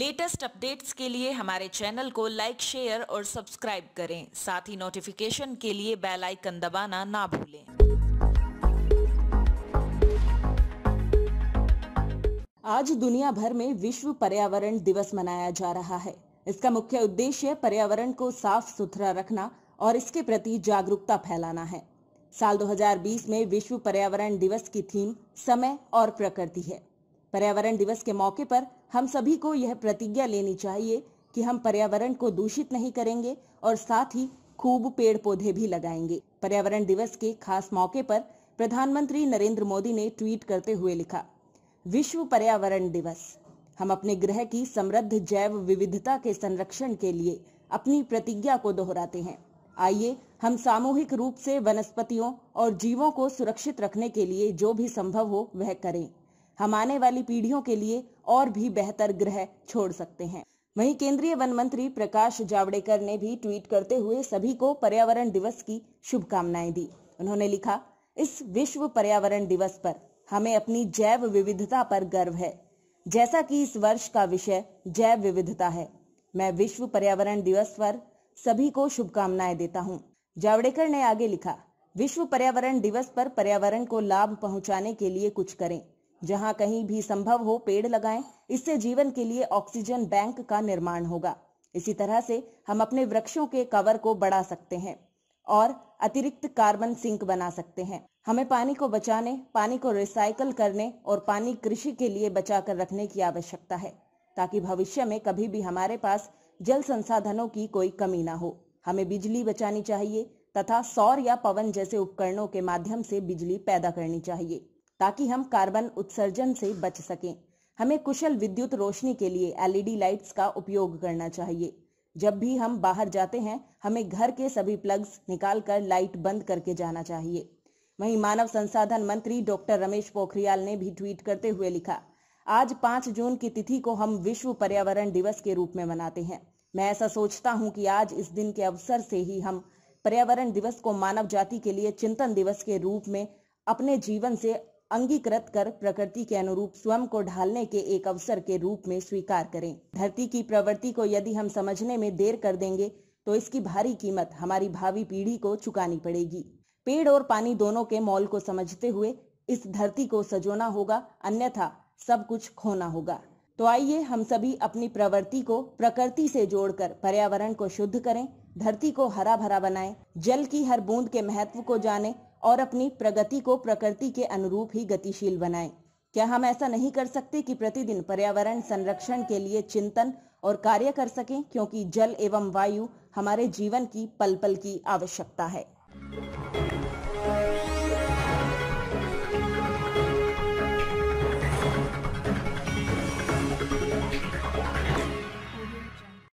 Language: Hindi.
लेटेस्ट अपडेट्स के लिए हमारे चैनल को लाइक शेयर और सब्सक्राइब करें साथ ही नोटिफिकेशन के लिए बेल आइकन दबाना ना भूलें आज दुनिया भर में विश्व पर्यावरण दिवस मनाया जा रहा है इसका मुख्य उद्देश्य पर्यावरण को साफ सुथरा रखना और इसके प्रति जागरूकता फैलाना है साल 2020 में विश्व पर्यावरण दिवस की थीम समय और प्रकृति है पर्यावरण दिवस के मौके पर हम सभी को यह प्रतिज्ञा लेनी चाहिए कि हम पर्यावरण को दूषित नहीं करेंगे और साथ ही खूब पेड़ पौधे भी लगाएंगे पर्यावरण दिवस के खास मौके पर प्रधानमंत्री नरेंद्र मोदी ने ट्वीट करते हुए लिखा विश्व पर्यावरण दिवस हम अपने ग्रह की समृद्ध जैव विविधता के संरक्षण के लिए अपनी प्रतिज्ञा को दोहराते हैं आइए हम सामूहिक रूप से वनस्पतियों और जीवों को सुरक्षित रखने के लिए जो भी संभव हो वह करें हम आने वाली पीढ़ियों के लिए और भी बेहतर ग्रह छोड़ सकते हैं वहीं केंद्रीय वन मंत्री प्रकाश जावड़ेकर ने भी ट्वीट करते हुए सभी को पर्यावरण दिवस की शुभकामनाएं दी उन्होंने लिखा इस विश्व पर्यावरण दिवस पर हमें अपनी जैव विविधता पर गर्व है जैसा कि इस वर्ष का विषय जैव विविधता है मैं विश्व पर्यावरण दिवस पर सभी को शुभकामनाएं देता हूं। जावड़ेकर ने आगे लिखा विश्व पर्यावरण दिवस पर पर्यावरण को लाभ पहुंचाने के लिए कुछ करें जहां कहीं भी संभव हो पेड़ लगाएं इससे जीवन के लिए ऑक्सीजन बैंक का निर्माण होगा इसी तरह से हम अपने वृक्षों के कवर को बढ़ा सकते हैं और अतिरिक्त कार्बन सिंक बना सकते हैं हमें पानी को बचाने पानी को रिसाइकल करने और पानी कृषि के लिए बचा कर रखने की आवश्यकता है ताकि भविष्य में कभी भी हमारे पास जल संसाधनों की कोई कमी ना हो हमें बिजली बचानी चाहिए तथा सौर या पवन जैसे उपकरणों के माध्यम से बिजली पैदा करनी चाहिए ताकि हम कार्बन उत्सर्जन से बच सकें हमें कुशल विद्युत रोशनी के लिए एलईडी लाइट्स e का उपयोग करना चाहिए जब भी हम बाहर जाते हैं हमें घर के सभी प्लग्स निकाल कर लाइट बंद करके जाना चाहिए वहीं मानव संसाधन मंत्री डॉक्टर रमेश पोखरियाल ने भी ट्वीट करते हुए लिखा आज पांच जून की तिथि को हम विश्व पर्यावरण दिवस के रूप में मनाते हैं मैं ऐसा सोचता हूं कि आज इस दिन के अवसर से ही हम पर्यावरण दिवस को मानव जाति के लिए चिंतन दिवस के रूप में अपने जीवन से अंगीकृत कर प्रकृति के अनुरूप स्वयं को ढालने के एक अवसर के रूप में स्वीकार करें धरती की प्रवृत्ति को यदि हम समझने में देर कर देंगे तो इसकी भारी कीमत हमारी भावी पीढ़ी को चुकानी पड़ेगी पेड़ और पानी दोनों के मॉल को समझते हुए इस धरती को सजोना होगा अन्यथा सब कुछ खोना होगा तो आइए हम सभी अपनी प्रवृत्ति को प्रकृति से जोड़कर पर्यावरण को शुद्ध करें धरती को हरा भरा बनाएं, जल की हर बूंद के महत्व को जानें और अपनी प्रगति को प्रकृति के अनुरूप ही गतिशील बनाएं क्या हम ऐसा नहीं कर सकते कि प्रतिदिन पर्यावरण संरक्षण के लिए चिंतन और कार्य कर सकें क्योंकि जल एवं वायु हमारे जीवन की पल पल की आवश्यकता है